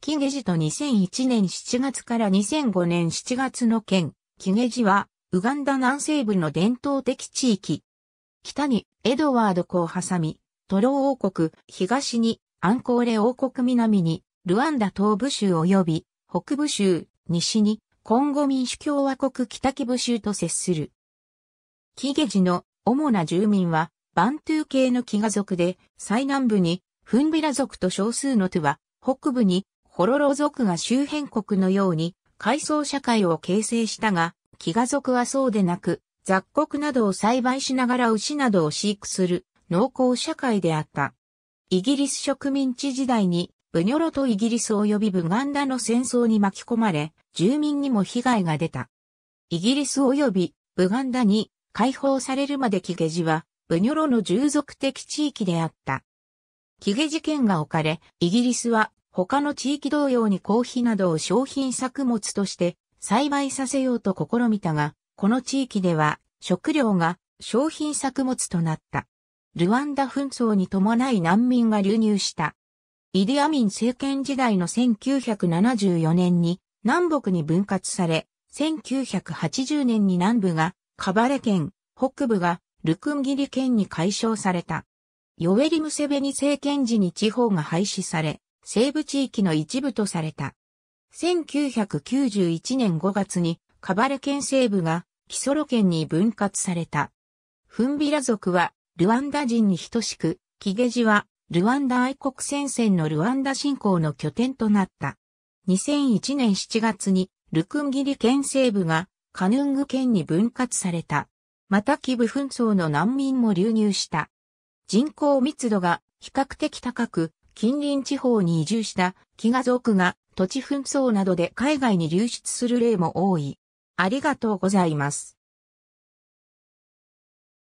木ゲ寺と2001年7月から2005年7月の県、木ゲ寺は、ウガンダ南西部の伝統的地域。北にエドワード湖を挟み、トロー王国、東にアンコーレ王国南に、ルワンダ東部州及び、北部州、西に、コンゴ民主共和国北キ部州と接する。木ゲ寺の主な住民は、バントゥー系の木ガ族で、最南部に、フンビラ族と少数のトゥは、北部にホロロ族が周辺国のように階層社会を形成したが、飢餓族はそうでなく、雑穀などを栽培しながら牛などを飼育する農耕社会であった。イギリス植民地時代に、ブニョロとイギリス及びブガンダの戦争に巻き込まれ、住民にも被害が出た。イギリス及びブガンダに解放されるまでキゲジは、ブニョロの従属的地域であった。キゲジ県が置かれ、イギリスは他の地域同様にコーヒーなどを商品作物として栽培させようと試みたが、この地域では食料が商品作物となった。ルワンダ紛争に伴い難民が流入した。イディアミン政権時代の1974年に南北に分割され、1980年に南部がカバレ県、北部がルクンギリ県に解消された。ヨエリ・ムセベニ政権時に地方が廃止され、西部地域の一部とされた。1991年5月にカバレ県西部がキソロ県に分割された。フンビラ族はルワンダ人に等しく、キゲジはルワンダ愛国戦線のルワンダ侵攻の拠点となった。2001年7月にルクンギリ県西部がカヌング県に分割された。またキブ紛争の難民も流入した。人口密度が比較的高く、近隣地方に移住した飢餓族が土地紛争などで海外に流出する例も多い。ありがとうございます。